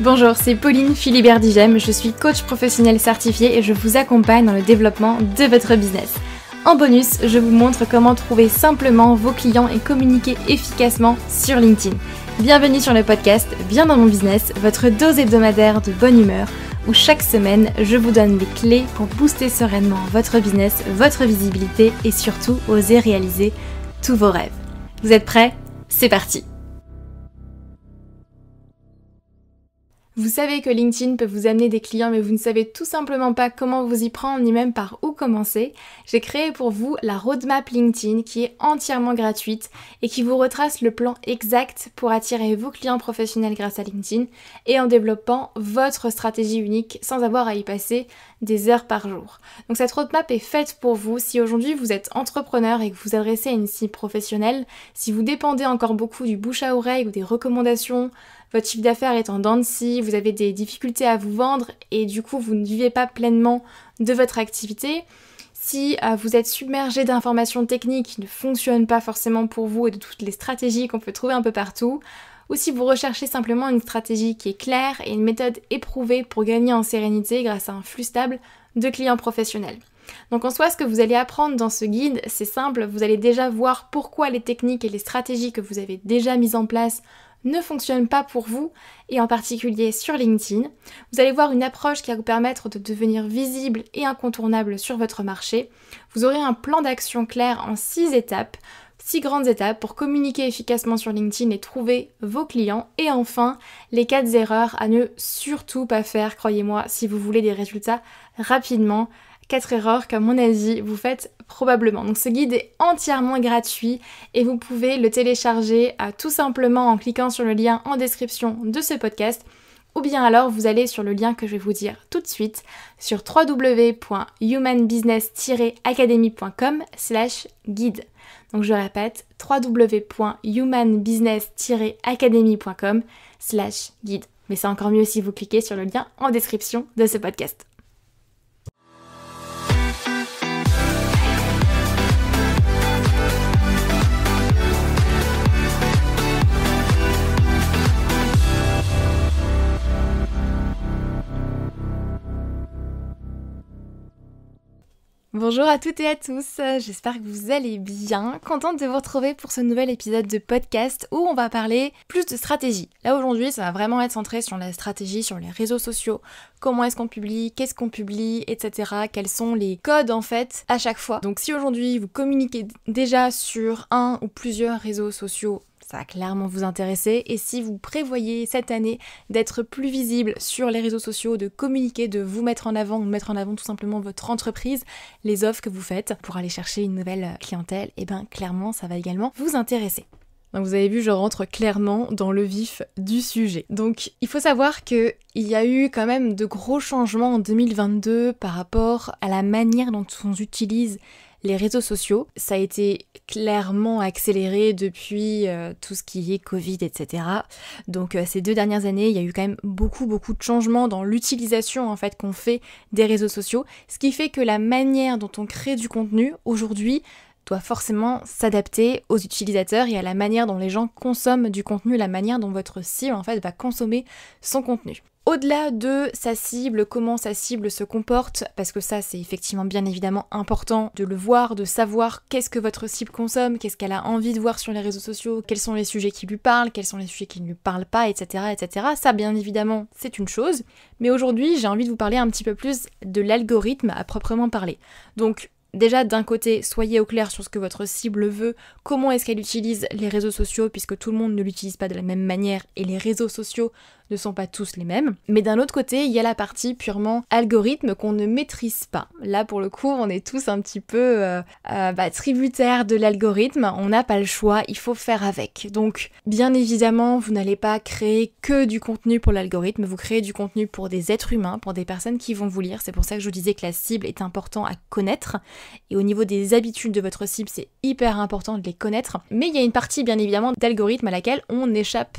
Bonjour, c'est Pauline Philibert Digem, je suis coach professionnel certifiée et je vous accompagne dans le développement de votre business. En bonus, je vous montre comment trouver simplement vos clients et communiquer efficacement sur LinkedIn. Bienvenue sur le podcast Bien dans mon business, votre dose hebdomadaire de bonne humeur où chaque semaine, je vous donne les clés pour booster sereinement votre business, votre visibilité et surtout oser réaliser tous vos rêves. Vous êtes prêts C'est parti Vous savez que LinkedIn peut vous amener des clients mais vous ne savez tout simplement pas comment vous y prendre ni même par où commencer. J'ai créé pour vous la roadmap LinkedIn qui est entièrement gratuite et qui vous retrace le plan exact pour attirer vos clients professionnels grâce à LinkedIn et en développant votre stratégie unique sans avoir à y passer des heures par jour. Donc cette roadmap est faite pour vous si aujourd'hui vous êtes entrepreneur et que vous adressez à une cible professionnelle, si vous dépendez encore beaucoup du bouche à oreille ou des recommandations, votre chiffre d'affaires est en dents de vous avez des difficultés à vous vendre et du coup vous ne vivez pas pleinement de votre activité, si euh, vous êtes submergé d'informations techniques qui ne fonctionnent pas forcément pour vous et de toutes les stratégies qu'on peut trouver un peu partout, ou si vous recherchez simplement une stratégie qui est claire et une méthode éprouvée pour gagner en sérénité grâce à un flux stable de clients professionnels. Donc en soi, ce que vous allez apprendre dans ce guide, c'est simple, vous allez déjà voir pourquoi les techniques et les stratégies que vous avez déjà mises en place ne fonctionne pas pour vous, et en particulier sur LinkedIn. Vous allez voir une approche qui va vous permettre de devenir visible et incontournable sur votre marché. Vous aurez un plan d'action clair en six étapes, six grandes étapes pour communiquer efficacement sur LinkedIn et trouver vos clients. Et enfin, les quatre erreurs à ne surtout pas faire, croyez-moi, si vous voulez des résultats rapidement Quatre erreurs que, mon avis, vous faites probablement. Donc ce guide est entièrement gratuit et vous pouvez le télécharger euh, tout simplement en cliquant sur le lien en description de ce podcast ou bien alors vous allez sur le lien que je vais vous dire tout de suite sur www.humanbusiness-academy.com slash guide. Donc je répète, www.humanbusiness-academy.com slash guide. Mais c'est encore mieux si vous cliquez sur le lien en description de ce podcast. Bonjour à toutes et à tous, euh, j'espère que vous allez bien. Contente de vous retrouver pour ce nouvel épisode de podcast où on va parler plus de stratégie. Là aujourd'hui, ça va vraiment être centré sur la stratégie, sur les réseaux sociaux, comment est-ce qu'on publie, qu'est-ce qu'on publie, etc. Quels sont les codes en fait à chaque fois. Donc si aujourd'hui vous communiquez déjà sur un ou plusieurs réseaux sociaux, ça va clairement vous intéresser. Et si vous prévoyez cette année d'être plus visible sur les réseaux sociaux, de communiquer, de vous mettre en avant, de mettre en avant tout simplement votre entreprise, les offres que vous faites pour aller chercher une nouvelle clientèle, et eh bien clairement ça va également vous intéresser. Donc vous avez vu, je rentre clairement dans le vif du sujet. Donc il faut savoir que il y a eu quand même de gros changements en 2022 par rapport à la manière dont on utilise les réseaux sociaux. Ça a été clairement accéléré depuis euh, tout ce qui est Covid, etc. Donc euh, ces deux dernières années, il y a eu quand même beaucoup, beaucoup de changements dans l'utilisation en fait qu'on fait des réseaux sociaux, ce qui fait que la manière dont on crée du contenu aujourd'hui doit forcément s'adapter aux utilisateurs et à la manière dont les gens consomment du contenu, la manière dont votre cible en fait va consommer son contenu. Au-delà de sa cible, comment sa cible se comporte, parce que ça c'est effectivement bien évidemment important de le voir, de savoir qu'est-ce que votre cible consomme, qu'est-ce qu'elle a envie de voir sur les réseaux sociaux, quels sont les sujets qui lui parlent, quels sont les sujets qui ne lui parlent pas, etc. etc. Ça bien évidemment c'est une chose, mais aujourd'hui j'ai envie de vous parler un petit peu plus de l'algorithme à proprement parler. Donc Déjà, d'un côté, soyez au clair sur ce que votre cible veut, comment est-ce qu'elle utilise les réseaux sociaux, puisque tout le monde ne l'utilise pas de la même manière, et les réseaux sociaux ne sont pas tous les mêmes. Mais d'un autre côté, il y a la partie purement algorithme qu'on ne maîtrise pas. Là, pour le coup, on est tous un petit peu euh, euh, bah, tributaires de l'algorithme. On n'a pas le choix, il faut faire avec. Donc, bien évidemment, vous n'allez pas créer que du contenu pour l'algorithme. Vous créez du contenu pour des êtres humains, pour des personnes qui vont vous lire. C'est pour ça que je vous disais que la cible est importante à connaître. Et au niveau des habitudes de votre cible, c'est hyper important de les connaître. Mais il y a une partie, bien évidemment, d'algorithme à laquelle on échappe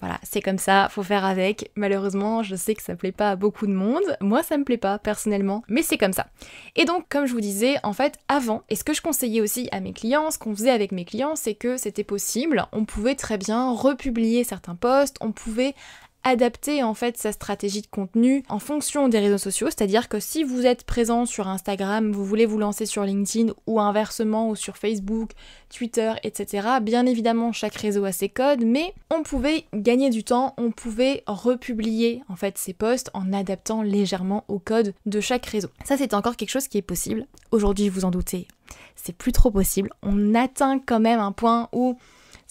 voilà, c'est comme ça, faut faire avec. Malheureusement, je sais que ça plaît pas à beaucoup de monde. Moi, ça me plaît pas personnellement, mais c'est comme ça. Et donc, comme je vous disais, en fait, avant, et ce que je conseillais aussi à mes clients, ce qu'on faisait avec mes clients, c'est que c'était possible. On pouvait très bien republier certains posts, on pouvait adapter en fait sa stratégie de contenu en fonction des réseaux sociaux, c'est-à-dire que si vous êtes présent sur Instagram, vous voulez vous lancer sur LinkedIn ou inversement ou sur Facebook, Twitter, etc. Bien évidemment, chaque réseau a ses codes, mais on pouvait gagner du temps, on pouvait republier en fait ses posts en adaptant légèrement au code de chaque réseau. Ça, c'est encore quelque chose qui est possible. Aujourd'hui, vous en doutez, c'est plus trop possible. On atteint quand même un point où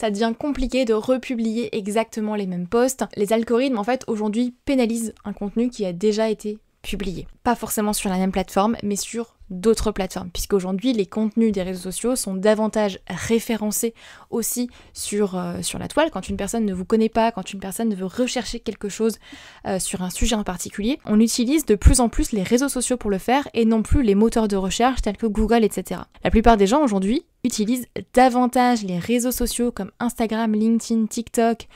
ça devient compliqué de republier exactement les mêmes posts. Les algorithmes, en fait, aujourd'hui pénalisent un contenu qui a déjà été publié. Pas forcément sur la même plateforme, mais sur d'autres plateformes, puisqu'aujourd'hui les contenus des réseaux sociaux sont davantage référencés aussi sur, euh, sur la toile. Quand une personne ne vous connaît pas, quand une personne veut rechercher quelque chose euh, sur un sujet en particulier, on utilise de plus en plus les réseaux sociaux pour le faire et non plus les moteurs de recherche tels que Google, etc. La plupart des gens aujourd'hui utilisent davantage les réseaux sociaux comme Instagram, LinkedIn, TikTok,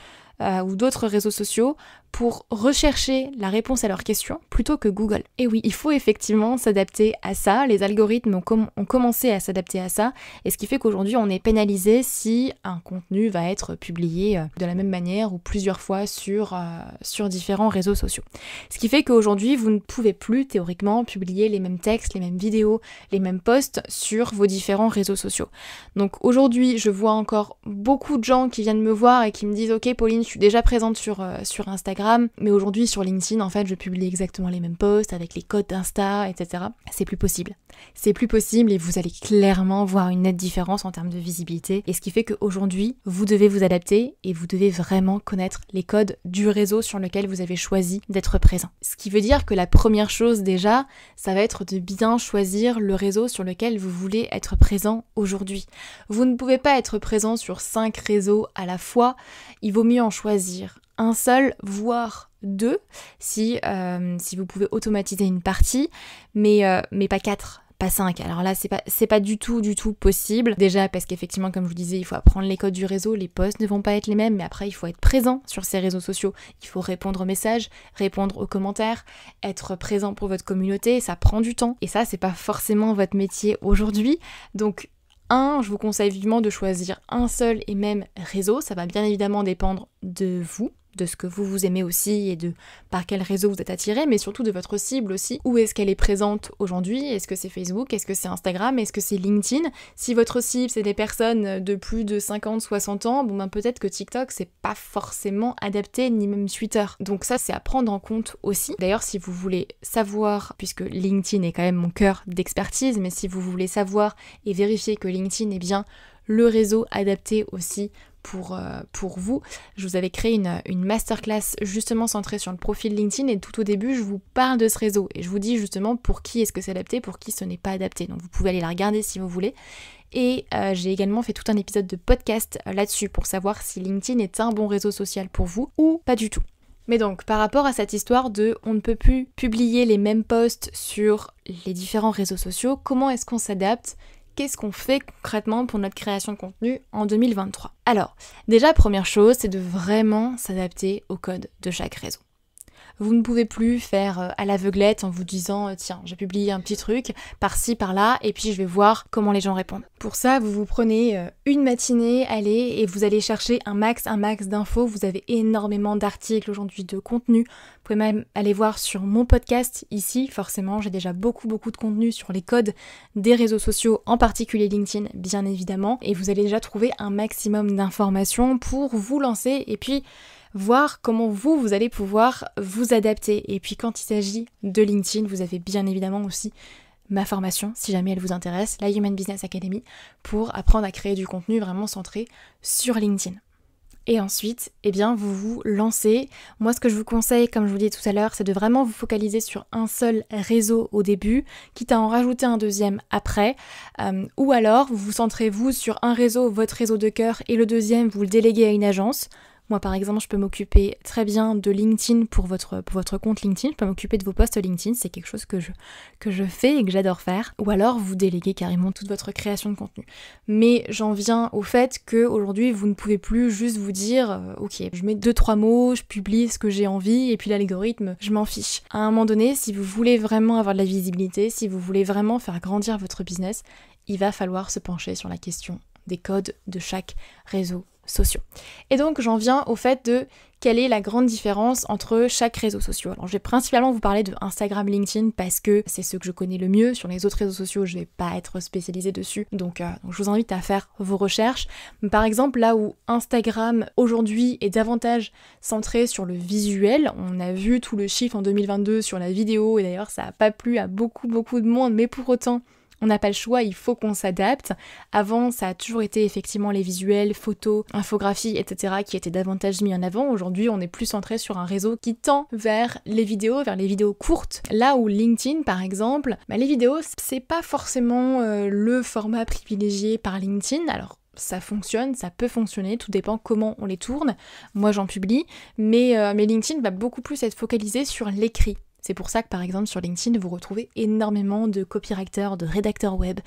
euh, ou d'autres réseaux sociaux pour rechercher la réponse à leurs questions plutôt que Google. Et oui, il faut effectivement s'adapter à ça. Les algorithmes ont, commencé à s'adapter à ça. Et ce qui fait qu'aujourd'hui, on est pénalisé si un contenu va être publié euh, de la même manière ou plusieurs fois sur, euh, sur différents réseaux sociaux. Ce qui fait qu'aujourd'hui, vous ne pouvez plus théoriquement publier les mêmes textes, les mêmes vidéos, les mêmes posts sur vos différents réseaux sociaux. Donc aujourd'hui, je vois encore beaucoup de gens qui viennent me voir et qui me disent Ok, Pauline, je suis déjà présente sur, euh, sur Instagram mais aujourd'hui sur LinkedIn, en fait, je publie exactement les mêmes posts avec les codes d'Insta, etc. C'est plus possible. C'est plus possible et vous allez clairement voir une nette différence en termes de visibilité. Et ce qui fait qu'aujourd'hui, vous devez vous adapter et vous devez vraiment connaître les codes du réseau sur lequel vous avez choisi d'être présent. Ce qui veut dire que la première chose déjà, ça va être de bien choisir le réseau sur lequel vous voulez être présent aujourd'hui. Vous ne pouvez pas être présent sur cinq réseaux à la fois. Il vaut mieux en choisir un seul, voire deux, si, euh, si vous pouvez automatiser une partie, mais, euh, mais pas quatre pas cinq. Alors là, c'est pas, pas du tout, du tout possible. Déjà, parce qu'effectivement, comme je vous disais, il faut apprendre les codes du réseau, les posts ne vont pas être les mêmes, mais après, il faut être présent sur ces réseaux sociaux. Il faut répondre aux messages, répondre aux commentaires, être présent pour votre communauté, ça prend du temps. Et ça, c'est pas forcément votre métier aujourd'hui. Donc, un, je vous conseille vivement de choisir un seul et même réseau. Ça va bien évidemment dépendre de vous, de ce que vous vous aimez aussi et de par quel réseau vous êtes attiré, mais surtout de votre cible aussi. Où est-ce qu'elle est présente aujourd'hui Est-ce que c'est Facebook Est-ce que c'est Instagram Est-ce que c'est LinkedIn Si votre cible c'est des personnes de plus de 50, 60 ans, bon ben peut-être que TikTok c'est pas forcément adapté ni même Twitter. Donc ça c'est à prendre en compte aussi. D'ailleurs si vous voulez savoir, puisque LinkedIn est quand même mon cœur d'expertise, mais si vous voulez savoir et vérifier que LinkedIn est bien le réseau adapté aussi euh, pour, vous. Je vous avais créé une, masterclass justement centrée sur le profil LinkedIn et tout au début, je vous parle de ce réseau et je vous dis justement pour qui est-ce que c'est adapté, pour qui ce n'est pas adapté. Donc vous pouvez aller la regarder si vous voulez. Et euh, j'ai également fait tout un épisode de podcast euh, là-dessus pour savoir si LinkedIn est un bon réseau social pour vous ou pas du tout. Mais donc, par rapport à cette histoire de on ne peut plus publier les mêmes posts sur les différents réseaux sociaux, comment est-ce qu'on s'adapte qu'est-ce qu'on fait concrètement pour notre création de contenu en 2023 Alors, déjà, première chose, c'est de vraiment s'adapter au code de chaque réseau. Vous ne pouvez plus faire euh, à l'aveuglette en vous disant euh, tiens, j'ai publié un petit truc par-ci, par-là, et puis je vais voir comment les gens répondent. Pour ça, vous vous prenez euh, une matinée, allez, et vous allez chercher un max, un max d'infos. Vous avez énormément d'articles aujourd'hui, de contenu. Vous pouvez même aller voir sur mon podcast ici. Forcément, j'ai déjà beaucoup, beaucoup de contenu sur les codes des réseaux sociaux, en particulier LinkedIn, bien évidemment. Et vous allez déjà trouver un maximum d'informations pour vous lancer. Et puis, voir comment vous, vous allez pouvoir vous adapter. Et puis quand il s'agit de LinkedIn, vous avez bien évidemment aussi ma formation, si jamais elle vous intéresse, la Human Business Academy, pour apprendre à créer du contenu vraiment centré sur LinkedIn. Et ensuite, eh bien, vous vous lancez. Moi, ce que je vous conseille, comme je vous disais tout à l'heure, c'est de vraiment vous focaliser sur un seul réseau au début, quitte à en rajouter un deuxième après. Euh, ou alors, vous vous centrez vous sur un réseau, votre réseau de cœur, et le deuxième, vous le déléguez à une agence. Moi, par exemple, je peux m'occuper très bien de LinkedIn pour votre, votre compte LinkedIn. Je peux m'occuper de vos posts LinkedIn. C'est quelque chose que je, que je fais et que j'adore faire. Ou alors, vous déléguez carrément toute votre création de contenu. Mais j'en viens au fait que aujourd'hui, vous ne pouvez plus juste vous dire, euh, ok, je mets deux trois mots, je publie ce que j'ai envie et puis l'algorithme, je m'en fiche. À un moment donné, si vous voulez vraiment avoir de la visibilité, si vous voulez vraiment faire grandir votre business, il va falloir se pencher sur la question des codes de chaque réseau sociaux. Et donc j'en viens au fait de quelle est la grande différence entre chaque réseau social. Alors je vais principalement vous parler de Instagram, LinkedIn parce que c'est ceux que je connais le mieux. Sur les autres réseaux sociaux, je vais pas être spécialisée dessus. Donc, euh, donc je vous invite à faire vos recherches. Par exemple, là où Instagram aujourd'hui est davantage centré sur le visuel, on a vu tout le chiffre en 2022 sur la vidéo et d'ailleurs ça n'a pas plu à beaucoup beaucoup de monde, mais pour autant on n'a pas le choix, il faut qu'on s'adapte. Avant, ça a toujours été effectivement les visuels, photos, infographies, etc. qui étaient davantage mis en avant. Aujourd'hui, on est plus centré sur un réseau qui tend vers les vidéos, vers les vidéos courtes. Là où LinkedIn, par exemple, bah, les vidéos, c'est pas forcément euh, le format privilégié par LinkedIn. Alors, ça fonctionne, ça peut fonctionner, tout dépend comment on les tourne. Moi j'en publie, mais, euh, mais LinkedIn va beaucoup plus être focalisé sur l'écrit. C'est pour ça que par exemple sur LinkedIn, vous retrouvez énormément de copywriters, de rédacteurs web,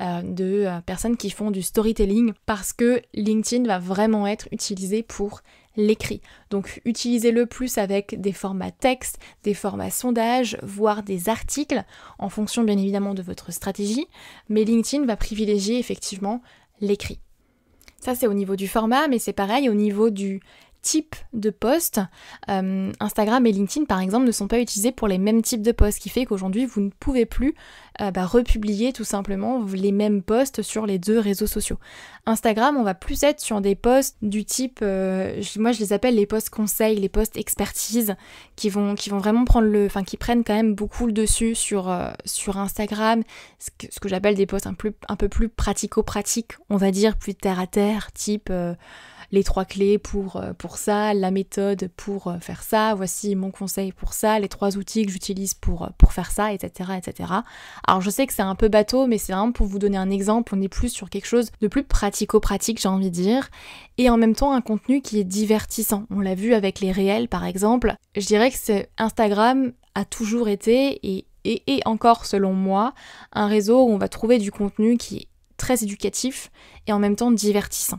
euh, de euh, personnes qui font du storytelling, parce que LinkedIn va vraiment être utilisé pour l'écrit. Donc utilisez-le plus avec des formats texte, des formats sondages, voire des articles, en fonction bien évidemment de votre stratégie, mais LinkedIn va privilégier effectivement l'écrit. Ça, c'est au niveau du format, mais c'est pareil au niveau du types de posts. Euh, Instagram et LinkedIn, par exemple, ne sont pas utilisés pour les mêmes types de posts, ce qui fait qu'aujourd'hui, vous ne pouvez plus euh, bah, republier tout simplement les mêmes posts sur les deux réseaux sociaux. Instagram, on va plus être sur des posts du type, euh, moi je les appelle les posts conseils, les posts expertise, qui vont, qui vont vraiment prendre le, enfin qui prennent quand même beaucoup le dessus sur, sur Instagram, ce que, j'appelle des posts un, un peu plus pratico-pratiques, on va dire, plus terre à terre, type les trois clés pour, euh, pour ça, la méthode pour euh, faire ça, voici mon conseil pour ça, les trois outils que j'utilise pour, euh, faire ça, etc., etc. Alors je sais que c'est un peu bateau, mais c'est vraiment pour vous donner un exemple, on est plus sur quelque chose de plus pratico-pratique, j'ai envie de dire, et en même temps un contenu qui est divertissant. On l'a vu avec les réels par exemple, je dirais que Instagram a toujours été et et, et, encore selon moi un réseau où on va trouver du contenu qui est très éducatif et en même temps divertissant.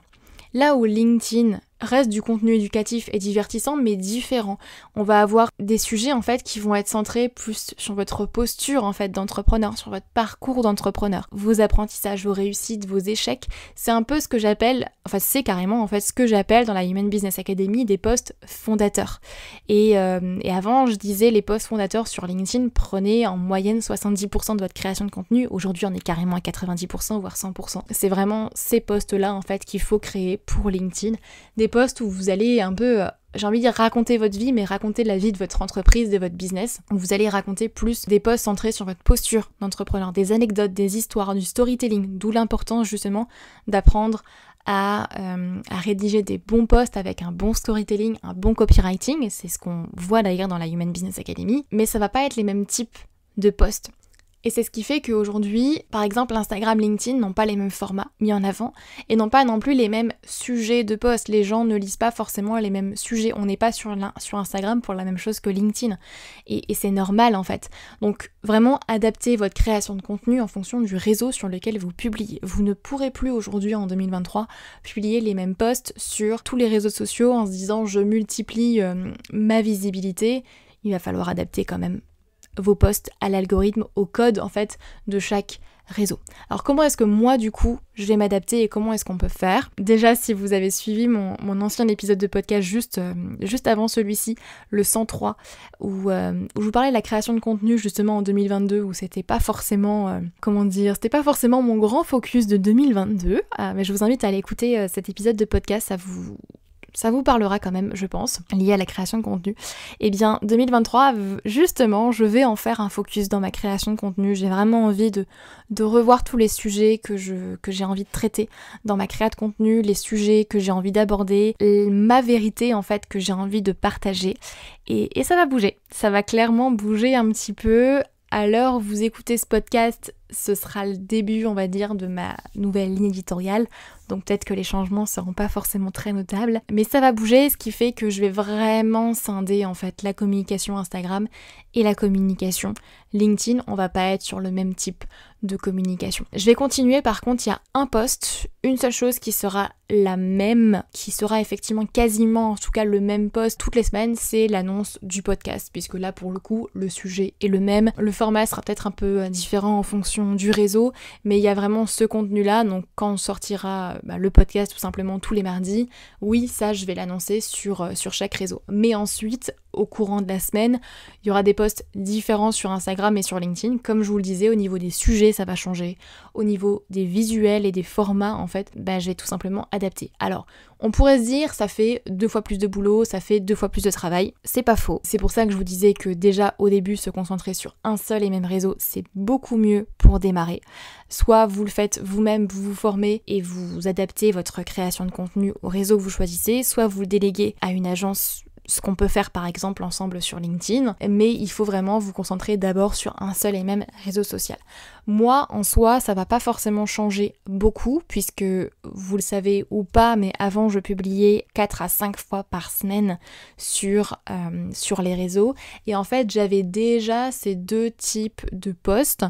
Là où LinkedIn reste du contenu éducatif et divertissant mais différent. On va avoir des sujets en fait qui vont être centrés plus sur votre posture en fait d'entrepreneur, sur votre parcours d'entrepreneur, vos apprentissages, vos réussites, vos échecs. C'est un peu ce que j'appelle, enfin c'est carrément en fait ce que j'appelle dans la Human Business Academy des postes fondateurs. Et, euh, avant je disais les postes fondateurs sur LinkedIn prenaient en moyenne 70% de votre création de contenu. Aujourd'hui on est carrément à 90% voire 100%. C'est vraiment ces postes là en fait qu'il faut créer pour LinkedIn. Des des où vous allez un peu euh, j'ai envie de dire raconter votre vie, mais raconter la vie de votre entreprise, de votre business. Vous allez raconter plus des posts centrés sur votre posture d'entrepreneur, des anecdotes, des histoires, du storytelling, d'où l'importance justement d'apprendre euh, à, rédiger des bons posts avec un bon storytelling, un bon copywriting. C'est ce qu'on voit d'ailleurs dans la Human Business Academy. Mais ça va pas être les mêmes types de postes. Et c'est ce qui fait qu'aujourd'hui, par exemple, Instagram, LinkedIn n'ont pas les mêmes formats mis en avant et n'ont pas non plus les mêmes sujets de poste. Les gens ne lisent pas forcément les mêmes sujets. On n'est pas sur, Instagram pour la même chose que LinkedIn. Et, c'est normal en fait. Donc vraiment, adaptez votre création de contenu en fonction du réseau sur lequel vous publiez. Vous ne pourrez plus aujourd'hui en 2023 publier les mêmes posts sur tous les réseaux sociaux en se disant je multiplie euh, ma visibilité. Il va falloir adapter quand même vos posts à l'algorithme, au code en fait de chaque réseau. Alors comment est-ce que moi du coup je vais m'adapter et comment est-ce qu'on peut faire Déjà si vous avez suivi mon, mon ancien épisode de podcast juste, euh, juste avant celui-ci, le 103, où, euh, où, je vous parlais de la création de contenu justement en 2022 où c'était pas forcément, euh, comment dire, c'était pas forcément mon grand focus de 2022, mais je vous invite à aller écouter cet épisode de podcast, ça vous, ça vous parlera quand même, je pense, lié à la création de contenu. Eh bien 2023, justement, je vais en faire un focus dans ma création de contenu. J'ai vraiment envie de, revoir tous les sujets que j'ai envie de traiter dans ma création de contenu, les sujets que j'ai envie d'aborder, ma vérité en fait que j'ai envie de partager. Et, ça va bouger. Ça va clairement bouger un petit peu. Alors, vous écoutez ce podcast, ce sera le début, on va dire, de ma nouvelle ligne éditoriale, donc peut-être que les changements seront pas forcément très notables, mais ça va bouger, ce qui fait que je vais vraiment scinder en fait la communication Instagram et la communication LinkedIn. On va pas être sur le même type de communication. Je vais continuer par contre, il y a un post, une seule chose qui sera la même, qui sera effectivement quasiment en tout cas le même post toutes les semaines, c'est l'annonce du podcast, puisque là pour le coup le sujet est le même, le format sera peut-être un peu différent en fonction du réseau, mais il y a vraiment ce contenu là, donc quand on sortira bah, le podcast tout simplement tous les mardis, oui, ça je vais l'annoncer sur, euh, sur chaque réseau. Mais ensuite, au courant de la semaine. Il y aura des posts différents sur Instagram et sur LinkedIn. Comme je vous le disais, au niveau des sujets, ça va changer. Au niveau des visuels et des formats, en fait, bah, j'ai tout simplement adapté. Alors, on pourrait se dire, ça fait deux fois plus de boulot, ça fait deux fois plus de travail. C'est pas faux. C'est pour ça que je vous disais que déjà au début, se concentrer sur un seul et même réseau, c'est beaucoup mieux pour démarrer. Soit vous le faites vous-même, vous vous formez et vous adaptez votre création de contenu au réseau que vous choisissez, soit vous le déléguez à une agence ce qu'on peut faire par exemple ensemble sur LinkedIn, mais il faut vraiment vous concentrer d'abord sur un seul et même réseau social. Moi, en soi, ça va pas forcément changer beaucoup, puisque vous le savez ou pas, mais avant je publiais 4 à 5 fois par semaine sur, euh, sur les réseaux, et en fait j'avais déjà ces deux types de posts.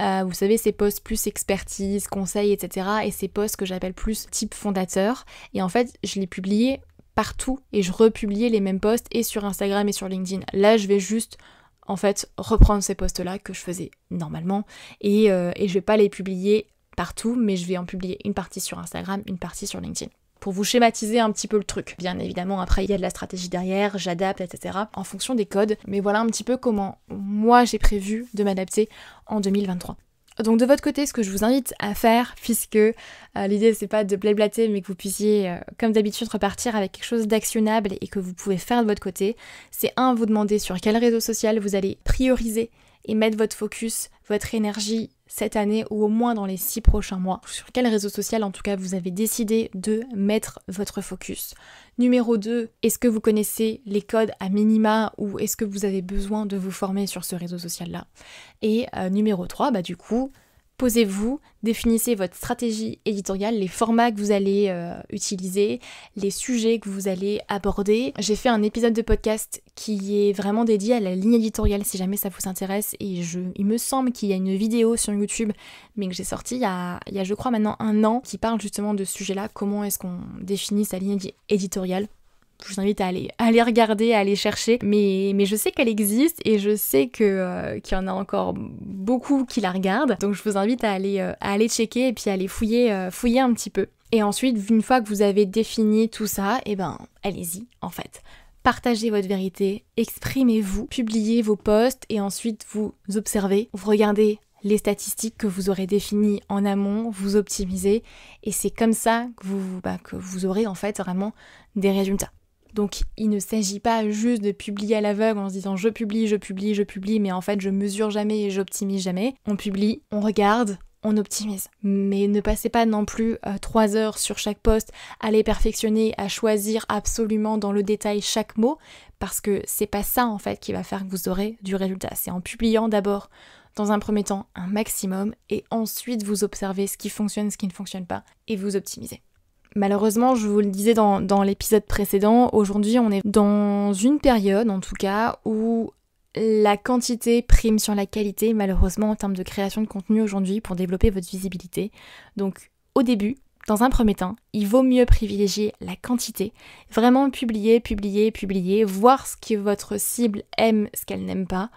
Euh, vous savez, ces posts plus expertise, conseil, etc. Et ces posts que j'appelle plus type fondateur. Et en fait, je les publiais partout et je republiais les mêmes posts et sur Instagram et sur LinkedIn. Là, je vais juste en fait reprendre ces posts-là que je faisais normalement et, euh, et je vais pas les publier partout, mais je vais en publier une partie sur Instagram, une partie sur LinkedIn pour vous schématiser un petit peu le truc. Bien évidemment, après, il y a de la stratégie derrière, j'adapte, etc., en fonction des codes. Mais voilà un petit peu comment moi j'ai prévu de m'adapter en 2023. Donc de votre côté, ce que je vous invite à faire, puisque euh, l'idée c'est pas de blablater, mais que vous puissiez, euh, comme d'habitude, repartir avec quelque chose d'actionnable et que vous pouvez faire de votre côté, c'est un, vous demander sur quel réseau social vous allez prioriser et mettre votre focus, votre énergie, cette année ou au moins dans les six prochains mois Sur quel réseau social en tout cas vous avez décidé de mettre votre focus Numéro 2, est-ce que vous connaissez les codes à minima ou est-ce que vous avez besoin de vous former sur ce réseau social là Et euh, numéro 3, bah du coup, posez-vous, définissez votre stratégie éditoriale, les formats que vous allez euh, utiliser, les sujets que vous allez aborder. J'ai fait un épisode de podcast qui est vraiment dédié à la ligne éditoriale si jamais ça vous intéresse et je, il me semble qu'il y a une vidéo sur YouTube mais que j'ai sortie il a, il y a je crois maintenant un an qui parle justement de ce sujet-là, comment est-ce qu'on définit sa ligne éditoriale je vous invite à aller, aller regarder, à aller chercher. Mais, mais je sais qu'elle existe et je sais que euh, qu'il y en a encore beaucoup qui la regardent. Donc je vous invite à aller, euh, à aller checker et puis à aller fouiller, euh, fouiller un petit peu. Et ensuite, une fois que vous avez défini tout ça, et eh ben allez-y en fait. Partagez votre vérité, exprimez-vous, publiez vos posts et ensuite vous observez, vous regardez les statistiques que vous aurez définies en amont, vous optimisez, et c'est comme ça que vous, bah, que vous aurez en fait vraiment des résultats. Donc il ne s'agit pas juste de publier à l'aveugle en se disant je publie, je publie, je publie, mais en fait je mesure jamais et j'optimise jamais. On publie, on regarde, on optimise. Mais ne passez pas non plus euh, trois heures sur chaque poste à les perfectionner, à choisir absolument dans le détail chaque mot, parce que c'est pas ça en fait qui va faire que vous aurez du résultat. C'est en publiant d'abord, dans un premier temps, un maximum, et ensuite vous observez ce qui fonctionne, ce qui ne fonctionne pas, et vous optimisez. Malheureusement, je vous le disais dans, l'épisode précédent, aujourd'hui on est dans une période en tout cas où la quantité prime sur la qualité, malheureusement, en termes de création de contenu aujourd'hui pour développer votre visibilité. Donc, au début, dans un premier temps, il vaut mieux privilégier la quantité, vraiment publier, publier, publier, voir ce que votre cible aime, ce qu'elle n'aime pas,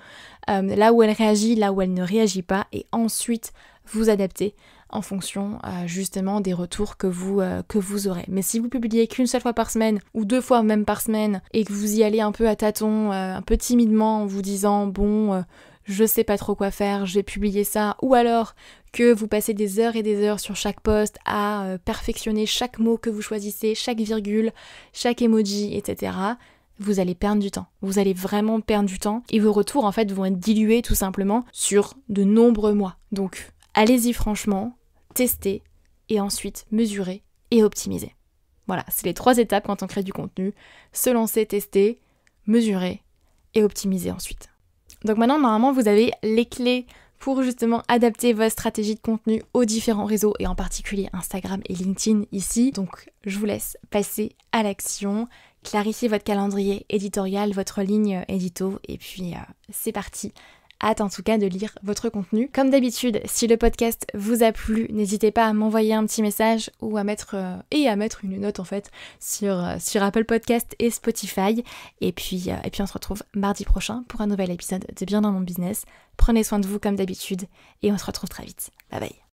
euh, là où elle réagit, là où elle ne réagit pas, et ensuite vous adapter en fonction euh, justement des retours que vous, euh, que vous aurez. Mais si vous publiez qu'une seule fois par semaine ou deux fois même par semaine et que vous y allez un peu à tâtons, euh, un peu timidement en vous disant bon, je sais pas trop quoi faire, j'ai publié ça, ou alors que vous passez des heures et des heures sur chaque poste à perfectionner chaque mot que vous choisissez, chaque virgule, chaque emoji, etc vous allez perdre du temps. Vous allez vraiment perdre du temps et vos retours en fait vont être dilués tout simplement sur de nombreux mois. Donc Allez-y franchement, testez et ensuite mesurez et optimisez. Voilà, c'est les trois étapes quand on crée du contenu. Se lancer, tester, mesurer et optimiser ensuite. Donc maintenant, normalement, vous avez les clés pour justement adapter votre stratégie de contenu aux différents réseaux et en particulier Instagram et LinkedIn ici. Donc je vous laisse passer à l'action, clarifier votre calendrier éditorial, votre ligne édito et puis euh, c'est parti hâte en tout cas de lire votre contenu. Comme d'habitude, si le podcast vous a plu, n'hésitez pas à m'envoyer un petit message ou à mettre euh, et à mettre une note en fait sur, euh, sur Apple Podcast et Spotify. Et puis, euh, et puis on se retrouve mardi prochain pour un nouvel épisode de Bien dans mon business. Prenez soin de vous comme d'habitude et on se retrouve très vite. Bye bye.